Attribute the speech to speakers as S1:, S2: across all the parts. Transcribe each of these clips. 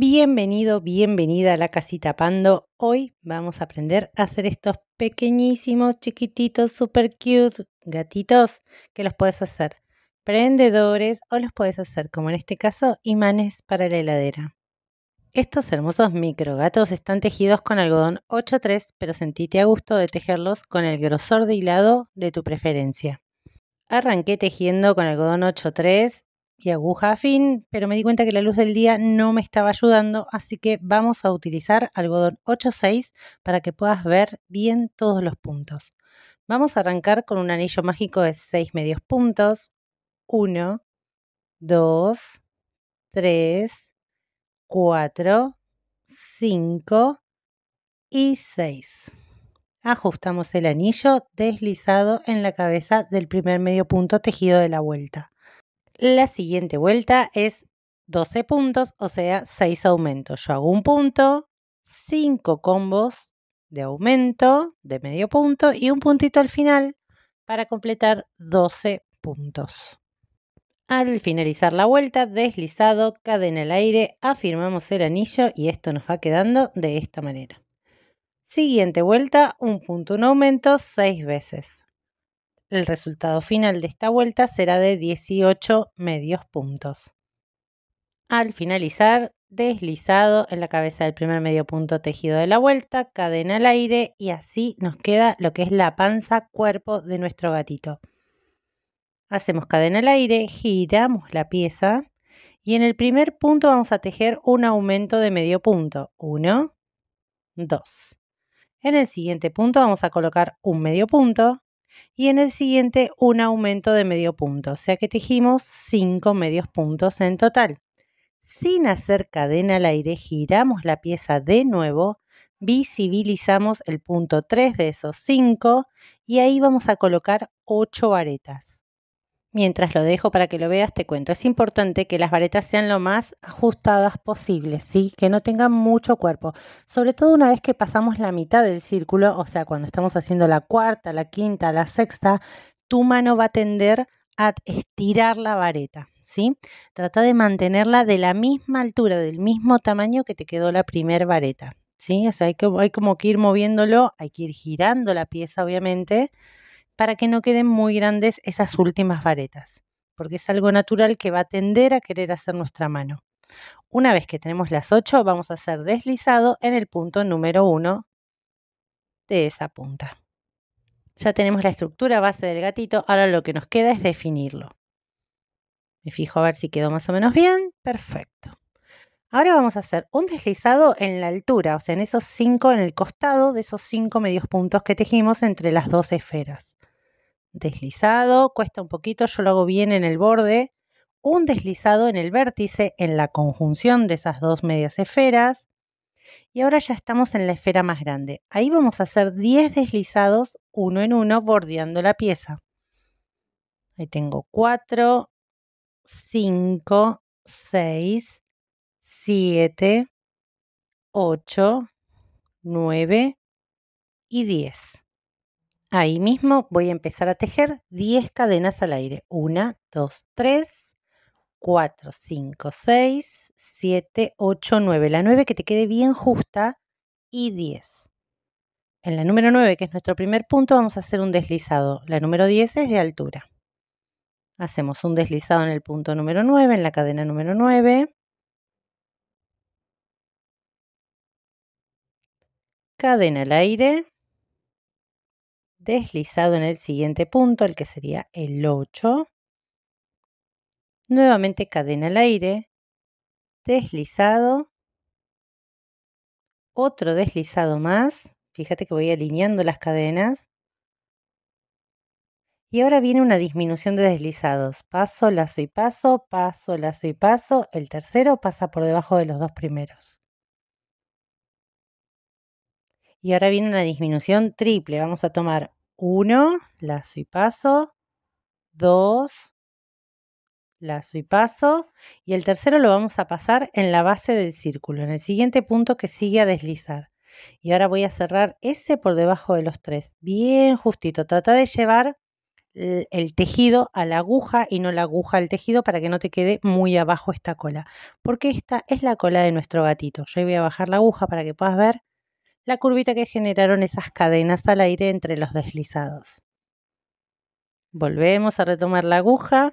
S1: Bienvenido, bienvenida a la casita Pando. Hoy vamos a aprender a hacer estos pequeñísimos, chiquititos, super cute gatitos que los puedes hacer prendedores o los puedes hacer, como en este caso, imanes para la heladera. Estos hermosos microgatos están tejidos con algodón 8.3, pero sentíte a gusto de tejerlos con el grosor de hilado de tu preferencia. Arranqué tejiendo con algodón 8.3 y aguja afín, pero me di cuenta que la luz del día no me estaba ayudando, así que vamos a utilizar algodón 8.6 para que puedas ver bien todos los puntos. Vamos a arrancar con un anillo mágico de 6 medios puntos. 1, 2, 3, 4, 5 y 6. Ajustamos el anillo deslizado en la cabeza del primer medio punto tejido de la vuelta la siguiente vuelta es 12 puntos, o sea, 6 aumentos. Yo hago un punto, 5 combos de aumento de medio punto y un puntito al final para completar 12 puntos. Al finalizar la vuelta, deslizado, cadena al aire, afirmamos el anillo y esto nos va quedando de esta manera. Siguiente vuelta, un punto, un aumento, 6 veces. El resultado final de esta vuelta será de 18 medios puntos. Al finalizar, deslizado en la cabeza del primer medio punto tejido de la vuelta, cadena al aire y así nos queda lo que es la panza cuerpo de nuestro gatito. Hacemos cadena al aire, giramos la pieza y en el primer punto vamos a tejer un aumento de medio punto. 1, 2. En el siguiente punto vamos a colocar un medio punto, y en el siguiente un aumento de medio punto, o sea que tejimos 5 medios puntos en total. Sin hacer cadena al aire, giramos la pieza de nuevo, visibilizamos el punto 3 de esos 5 y ahí vamos a colocar 8 varetas. Mientras lo dejo para que lo veas, te cuento. Es importante que las varetas sean lo más ajustadas posible, ¿sí? Que no tengan mucho cuerpo. Sobre todo una vez que pasamos la mitad del círculo, o sea, cuando estamos haciendo la cuarta, la quinta, la sexta, tu mano va a tender a estirar la vareta, ¿sí? Trata de mantenerla de la misma altura, del mismo tamaño que te quedó la primer vareta, ¿sí? O sea, hay, que, hay como que ir moviéndolo, hay que ir girando la pieza, obviamente, para que no queden muy grandes esas últimas varetas, porque es algo natural que va a tender a querer hacer nuestra mano. Una vez que tenemos las 8, vamos a hacer deslizado en el punto número 1 de esa punta. Ya tenemos la estructura base del gatito, ahora lo que nos queda es definirlo. Me fijo a ver si quedó más o menos bien. Perfecto. Ahora vamos a hacer un deslizado en la altura, o sea, en esos 5, en el costado de esos 5 medios puntos que tejimos entre las dos esferas deslizado, cuesta un poquito, yo lo hago bien en el borde, un deslizado en el vértice, en la conjunción de esas dos medias esferas. Y ahora ya estamos en la esfera más grande. Ahí vamos a hacer 10 deslizados uno en uno bordeando la pieza. Ahí tengo 4, 5, 6, 7, 8, 9 y 10. Ahí mismo voy a empezar a tejer 10 cadenas al aire. 1, 2, 3, 4, 5, 6, 7, 8, 9. La 9 que te quede bien justa y 10. En la número 9, que es nuestro primer punto, vamos a hacer un deslizado. La número 10 es de altura. Hacemos un deslizado en el punto número 9, en la cadena número 9. Cadena al aire deslizado en el siguiente punto, el que sería el 8. Nuevamente cadena al aire, deslizado, otro deslizado más. Fíjate que voy alineando las cadenas. Y ahora viene una disminución de deslizados. Paso, lazo y paso, paso, lazo y paso. El tercero pasa por debajo de los dos primeros. Y ahora viene una disminución triple. Vamos a tomar uno, lazo y paso, 2, lazo y paso, y el tercero lo vamos a pasar en la base del círculo, en el siguiente punto que sigue a deslizar. Y ahora voy a cerrar ese por debajo de los tres, bien justito. Trata de llevar el tejido a la aguja y no la aguja al tejido para que no te quede muy abajo esta cola, porque esta es la cola de nuestro gatito. Yo voy a bajar la aguja para que puedas ver la curvita que generaron esas cadenas al aire entre los deslizados. Volvemos a retomar la aguja.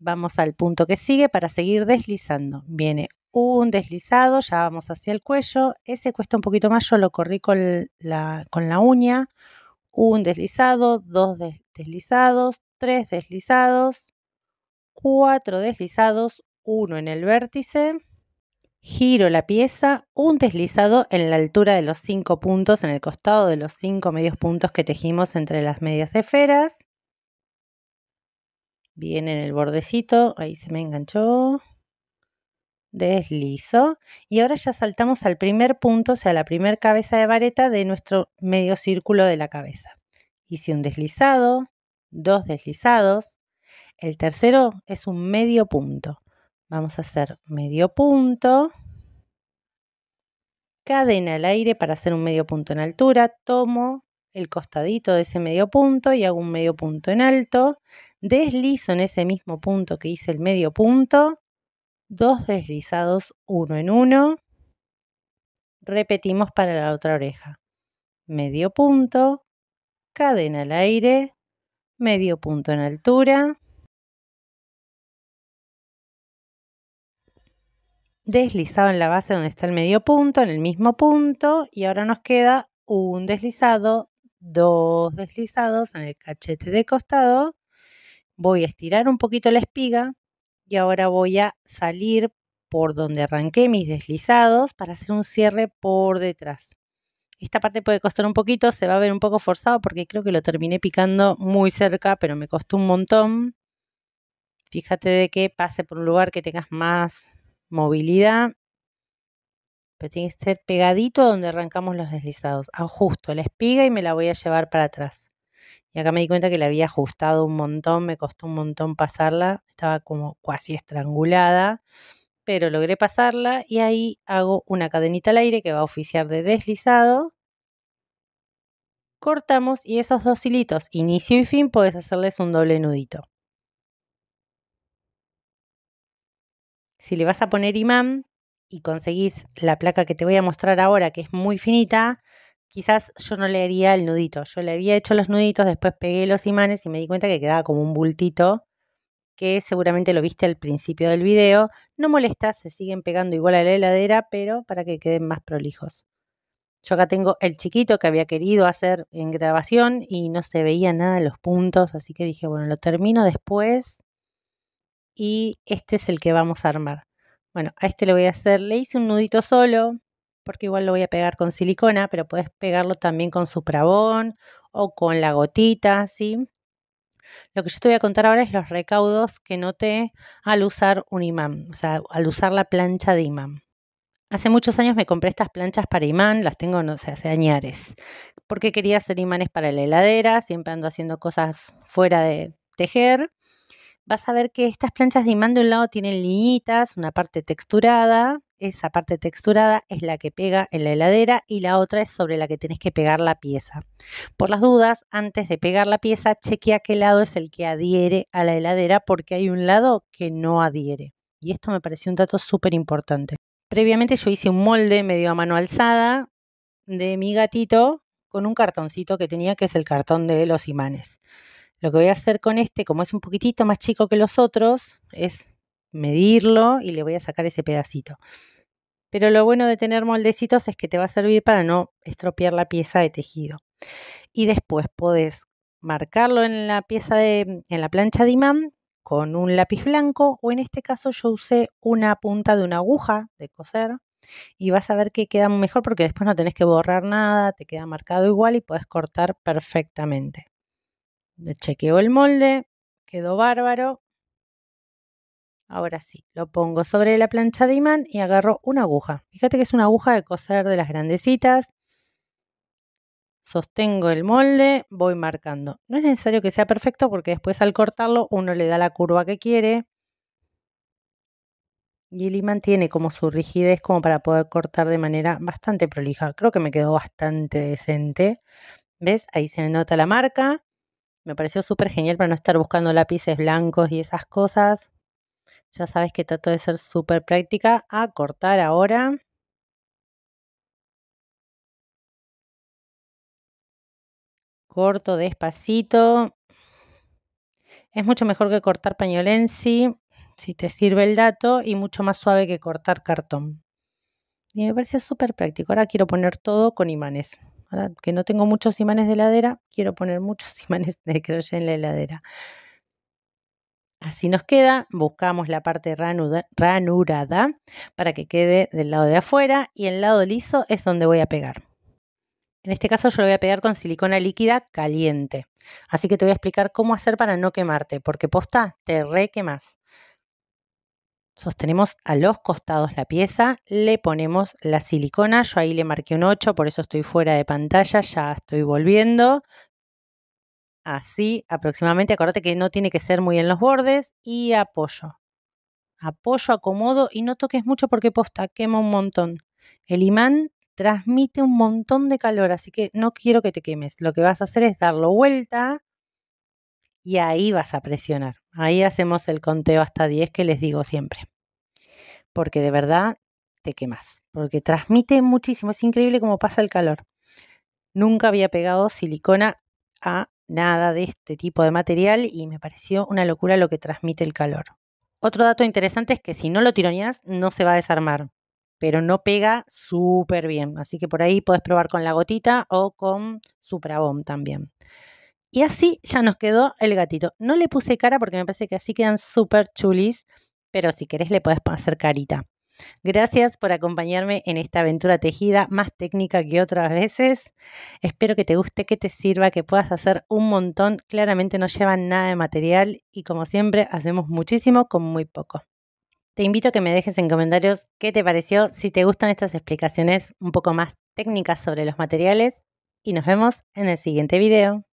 S1: Vamos al punto que sigue para seguir deslizando. Viene un deslizado, ya vamos hacia el cuello. Ese cuesta un poquito más, yo lo corrí con la, uña. Un deslizado, dos deslizados, tres deslizados, cuatro deslizados, uno en el vértice Giro la pieza, un deslizado en la altura de los 5 puntos, en el costado de los cinco medios puntos que tejimos entre las medias esferas. Bien en el bordecito, ahí se me enganchó. Deslizo. Y ahora ya saltamos al primer punto, o sea, la primer cabeza de vareta de nuestro medio círculo de la cabeza. Hice un deslizado, dos deslizados. El tercero es un medio punto. Vamos a hacer medio punto. Cadena al aire para hacer un medio punto en altura. Tomo el costadito de ese medio punto y hago un medio punto en alto. Deslizo en ese mismo punto que hice el medio punto. Dos deslizados, uno en uno. Repetimos para la otra oreja. Medio punto, cadena al aire, medio punto en altura deslizado en la base donde está el medio punto, en el mismo punto, y ahora nos queda un deslizado, dos deslizados en el cachete de costado. Voy a estirar un poquito la espiga y ahora voy a salir por donde arranqué mis deslizados para hacer un cierre por detrás. Esta parte puede costar un poquito, se va a ver un poco forzado porque creo que lo terminé picando muy cerca, pero me costó un montón. Fíjate de que pase por un lugar que tengas más movilidad, pero tiene que ser pegadito donde arrancamos los deslizados, ajusto ah, la espiga y me la voy a llevar para atrás. Y acá me di cuenta que la había ajustado un montón, me costó un montón pasarla, estaba como casi estrangulada, pero logré pasarla y ahí hago una cadenita al aire que va a oficiar de deslizado. Cortamos y esos dos hilitos, inicio y fin, puedes hacerles un doble nudito. Si le vas a poner imán y conseguís la placa que te voy a mostrar ahora, que es muy finita, quizás yo no le haría el nudito. Yo le había hecho los nuditos, después pegué los imanes y me di cuenta que quedaba como un bultito, que seguramente lo viste al principio del video. No molesta, se siguen pegando igual a la heladera, pero para que queden más prolijos. Yo acá tengo el chiquito que había querido hacer en grabación y no se veía nada los puntos, así que dije, bueno, lo termino después y este es el que vamos a armar. Bueno, a este le voy a hacer, le hice un nudito solo, porque igual lo voy a pegar con silicona, pero puedes pegarlo también con prabón o con la gotita, ¿sí? Lo que yo te voy a contar ahora es los recaudos que noté al usar un imán, o sea, al usar la plancha de imán. Hace muchos años me compré estas planchas para imán, las tengo, no sé, hace añares, porque quería hacer imanes para la heladera, siempre ando haciendo cosas fuera de tejer vas a ver que estas planchas de imán de un lado tienen liñitas, una parte texturada, esa parte texturada es la que pega en la heladera y la otra es sobre la que tenés que pegar la pieza. Por las dudas, antes de pegar la pieza, chequea qué lado es el que adhiere a la heladera porque hay un lado que no adhiere. Y esto me pareció un dato súper importante. Previamente yo hice un molde medio a mano alzada de mi gatito con un cartoncito que tenía que es el cartón de los imanes. Lo que voy a hacer con este, como es un poquitito más chico que los otros, es medirlo y le voy a sacar ese pedacito. Pero lo bueno de tener moldecitos es que te va a servir para no estropear la pieza de tejido. Y después podés marcarlo en la pieza de, en la plancha de imán con un lápiz blanco o en este caso yo usé una punta de una aguja de coser y vas a ver que queda mejor porque después no tenés que borrar nada, te queda marcado igual y puedes cortar perfectamente chequeo el molde, quedó bárbaro. Ahora sí, lo pongo sobre la plancha de imán y agarro una aguja. Fíjate que es una aguja de coser de las grandecitas. Sostengo el molde, voy marcando. No es necesario que sea perfecto porque después al cortarlo uno le da la curva que quiere. Y el imán tiene como su rigidez como para poder cortar de manera bastante prolija. Creo que me quedó bastante decente. ¿Ves? Ahí se nota la marca. Me pareció súper genial para no estar buscando lápices blancos y esas cosas. Ya sabes que trato de ser súper práctica. A cortar ahora. Corto despacito. Es mucho mejor que cortar pañolensi, si te sirve el dato, y mucho más suave que cortar cartón. Y me parece súper práctico. Ahora quiero poner todo con imanes. Ahora que no tengo muchos imanes de heladera, quiero poner muchos imanes de crochet en la heladera. Así nos queda, buscamos la parte ranurada para que quede del lado de afuera y el lado liso es donde voy a pegar. En este caso yo lo voy a pegar con silicona líquida caliente. Así que te voy a explicar cómo hacer para no quemarte, porque posta te re quemas sostenemos a los costados la pieza, le ponemos la silicona, yo ahí le marqué un 8, por eso estoy fuera de pantalla, ya estoy volviendo. Así aproximadamente, acordate que no tiene que ser muy en los bordes y apoyo. Apoyo, acomodo y no toques mucho porque posta, quema un montón. El imán transmite un montón de calor, así que no quiero que te quemes. Lo que vas a hacer es darlo vuelta y ahí vas a presionar. Ahí hacemos el conteo hasta 10 que les digo siempre. Porque de verdad te quemas. Porque transmite muchísimo. Es increíble cómo pasa el calor. Nunca había pegado silicona a nada de este tipo de material y me pareció una locura lo que transmite el calor. Otro dato interesante es que si no lo tironeas no se va a desarmar, pero no pega súper bien. Así que por ahí podés probar con la gotita o con Suprabom también. Y así ya nos quedó el gatito. No le puse cara porque me parece que así quedan súper chulis, pero si querés le puedes hacer carita. Gracias por acompañarme en esta aventura tejida, más técnica que otras veces. Espero que te guste, que te sirva, que puedas hacer un montón. Claramente no llevan nada de material y como siempre hacemos muchísimo con muy poco. Te invito a que me dejes en comentarios qué te pareció, si te gustan estas explicaciones un poco más técnicas sobre los materiales y nos vemos en el siguiente video.